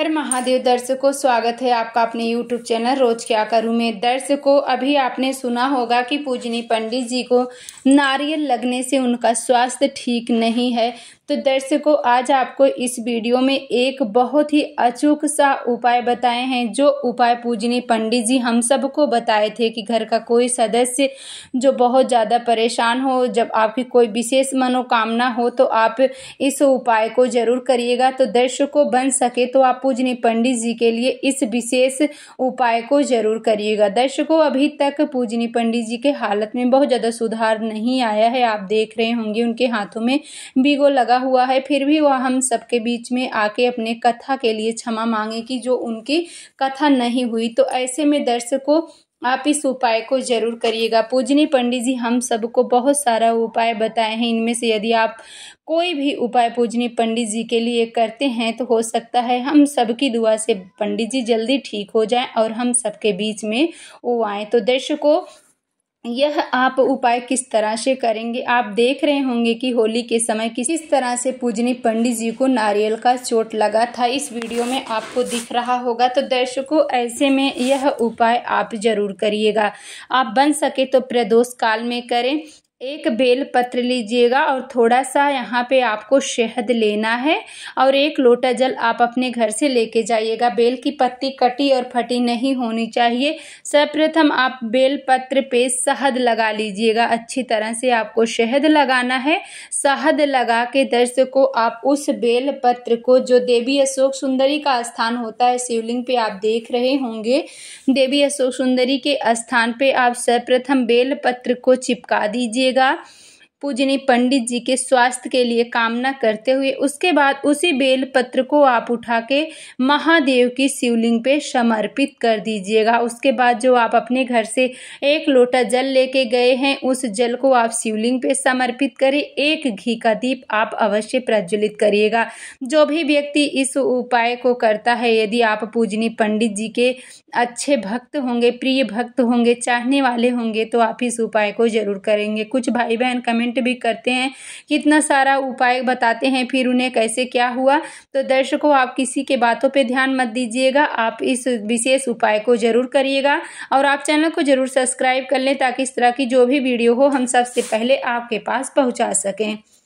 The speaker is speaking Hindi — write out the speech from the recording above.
हर महादेव दर्शकों स्वागत है आपका अपने YouTube चैनल रोज क्या करूँ में दर्शकों अभी आपने सुना होगा कि पूजनी पंडित जी को नारियल लगने से उनका स्वास्थ्य ठीक नहीं है तो दर्शकों आज आपको इस वीडियो में एक बहुत ही अचूक सा उपाय बताए हैं जो उपाय पूजनी पंडित जी हम सबको बताए थे कि घर का कोई सदस्य जो बहुत ज़्यादा परेशान हो जब आपकी कोई विशेष मनोकामना हो तो आप इस उपाय को जरूर करिएगा तो दर्शकों बन सके तो आप पूजनी पंडित जी के लिए इस विशेष उपाय को जरूर करिएगा दर्शकों अभी तक पूजनी पंडित जी के हालत में बहुत ज़्यादा सुधार नहीं आया है आप देख रहे होंगे उनके हाथों में बीगो लगा हुआ है फिर भी वह हम सबके बीच में आके अपने कथा के लिए क्षमा मांगे की जो उनकी कथा नहीं हुई तो ऐसे में दर्शकों आप इस उपाय को जरूर करिएगा पूजनी पंडित जी हम सबको बहुत सारा उपाय बताए हैं इनमें से यदि आप कोई भी उपाय पूजनी पंडित जी के लिए करते हैं तो हो सकता है हम सबकी दुआ से पंडित जी जल्दी ठीक हो जाएं और हम सबके बीच में वो आएँ तो दर्शकों यह आप उपाय किस तरह से करेंगे आप देख रहे होंगे कि होली के समय किस तरह से पूजनी पंडित जी को नारियल का चोट लगा था इस वीडियो में आपको दिख रहा होगा तो दर्शकों ऐसे में यह उपाय आप जरूर करिएगा आप बन सके तो प्रदोष काल में करें एक बेल पत्र लीजिएगा और थोड़ा सा यहाँ पे आपको शहद लेना है और एक लोटा जल आप अपने घर से लेके जाइएगा बेल की पत्ती कटी और फटी नहीं होनी चाहिए सर्वप्रथम आप बेल पत्र पे शहद लगा लीजिएगा अच्छी तरह से आपको शहद लगाना है शहद लगा के दर्शकों आप उस बेल पत्र को जो देवी अशोक सुंदरी का स्थान होता है शिवलिंग पे आप देख रहे होंगे देवी अशोक सुंदरी के स्थान पर आप सर्वप्रथम बेल पत्र को चिपका दीजिए कीजिएगा पूजनी पंडित जी के स्वास्थ्य के लिए कामना करते हुए उसके बाद उसी बेल पत्र को आप उठा के महादेव की शिवलिंग पे समर्पित कर दीजिएगा उसके बाद जो आप अपने घर से एक लोटा जल लेके गए हैं उस जल को आप शिवलिंग पे समर्पित करें एक घी का दीप आप अवश्य प्रज्वलित करिएगा जो भी व्यक्ति इस उपाय को करता है यदि आप पूजनी पंडित जी के अच्छे भक्त होंगे प्रिय भक्त होंगे चाहने वाले होंगे तो आप इस उपाय को जरूर करेंगे कुछ भाई बहन कमेंट कमेंट भी करते हैं कितना सारा उपाय बताते हैं फिर उन्हें कैसे क्या हुआ तो दर्शकों आप किसी के बातों पर ध्यान मत दीजिएगा आप इस विशेष उपाय को जरूर करिएगा और आप चैनल को जरूर सब्सक्राइब कर लें ताकि इस तरह की जो भी वीडियो हो हम सबसे पहले आपके पास पहुँचा सकें